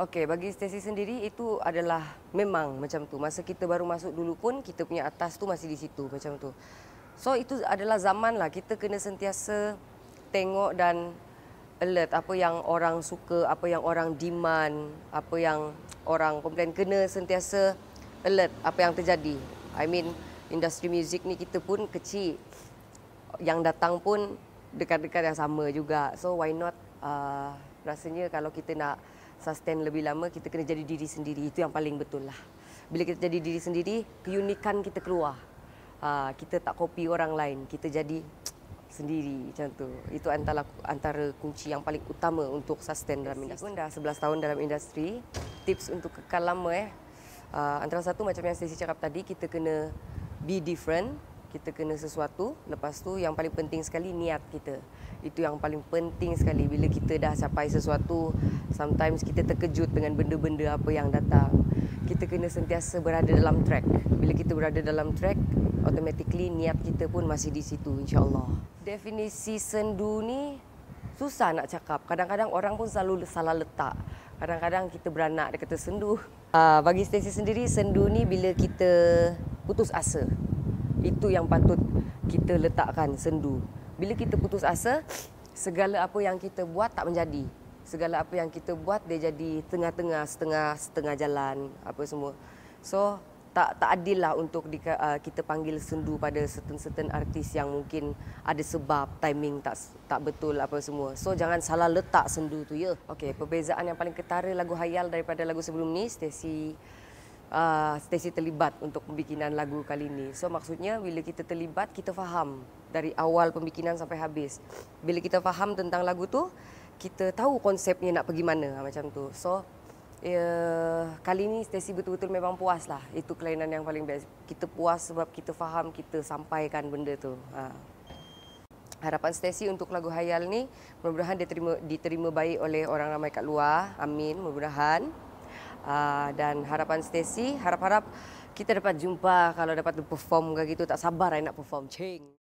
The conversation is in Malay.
Okey, bagi stesi sendiri itu adalah memang macam tu. Masa kita baru masuk dulu pun kita punya atas tu masih di situ macam tu. So itu adalah zaman lah kita kena sentiasa tengok dan alert apa yang orang suka, apa yang orang demand, apa yang orang komplain kena sentiasa alert apa yang terjadi. I mean industri muzik ni kita pun kecil. Yang datang pun dekat-dekat yang sama juga. So why not uh, rasanya kalau kita nak sustain lebih lama kita kena jadi diri sendiri itu yang paling betul lah bila kita jadi diri sendiri keunikan kita keluar ha, kita tak copy orang lain kita jadi sendiri macam tu itu antara antara kunci yang paling utama untuk sustain dalam industri pun dah 11 tahun dalam industri tips untuk kekal lama eh uh, antara satu macam yang saya cakap tadi kita kena be different kita kena sesuatu lepas tu yang paling penting sekali niat kita itu yang paling penting sekali bila kita dah capai sesuatu sometimes kita terkejut dengan benda-benda apa yang datang kita kena sentiasa berada dalam track bila kita berada dalam track automatically niat kita pun masih di situ insyaallah definisi sendu ni susah nak cakap kadang-kadang orang pun selalu salah letak kadang-kadang kita beranak dia kata sendu uh, bagi stesi sendiri sendu ni bila kita putus asa itu yang patut kita letakkan sendu. Bila kita putus asa, segala apa yang kita buat tak menjadi. Segala apa yang kita buat dia jadi tengah-tengah, setengah setengah jalan, apa semua. So, tak tak adil lah untuk di, uh, kita panggil sendu pada certain-certain artis yang mungkin ada sebab timing tak tak betul apa semua. So jangan salah letak sendu tu ya. Okey, perbezaan yang paling ketara lagu Hayal daripada lagu sebelum ni, Stacey uh, ah, Stacey terlibat untuk pembikinan lagu kali ini. So maksudnya bila kita terlibat kita faham dari awal pembikinan sampai habis. Bila kita faham tentang lagu tu, kita tahu konsepnya nak pergi mana ah, macam tu. So uh, kali ini Stacey betul-betul memang puas lah. Itu kelainan yang paling best. Kita puas sebab kita faham kita sampaikan benda tu. Uh. Harapan Stacey untuk lagu Hayal ni, mudah-mudahan diterima, diterima baik oleh orang ramai kat luar. Amin, mudah-mudahan. Ah, dan harapan Stacey, harap-harap kita dapat jumpa kalau dapat perform ke gitu. Tak sabar saya nak perform. Ching!